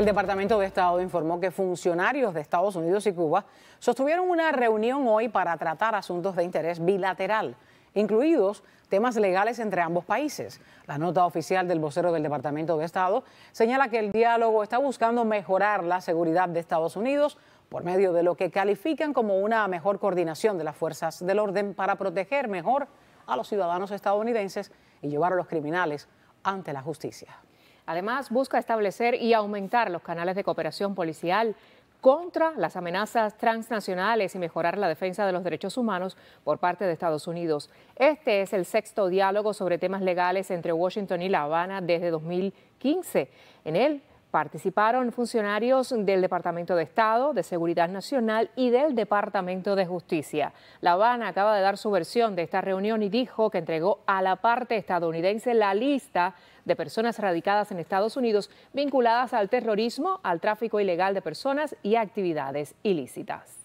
El Departamento de Estado informó que funcionarios de Estados Unidos y Cuba sostuvieron una reunión hoy para tratar asuntos de interés bilateral, incluidos temas legales entre ambos países. La nota oficial del vocero del Departamento de Estado señala que el diálogo está buscando mejorar la seguridad de Estados Unidos por medio de lo que califican como una mejor coordinación de las fuerzas del orden para proteger mejor a los ciudadanos estadounidenses y llevar a los criminales ante la justicia. Además, busca establecer y aumentar los canales de cooperación policial contra las amenazas transnacionales y mejorar la defensa de los derechos humanos por parte de Estados Unidos. Este es el sexto diálogo sobre temas legales entre Washington y La Habana desde 2015. En él Participaron funcionarios del Departamento de Estado, de Seguridad Nacional y del Departamento de Justicia. La Habana acaba de dar su versión de esta reunión y dijo que entregó a la parte estadounidense la lista de personas radicadas en Estados Unidos vinculadas al terrorismo, al tráfico ilegal de personas y actividades ilícitas.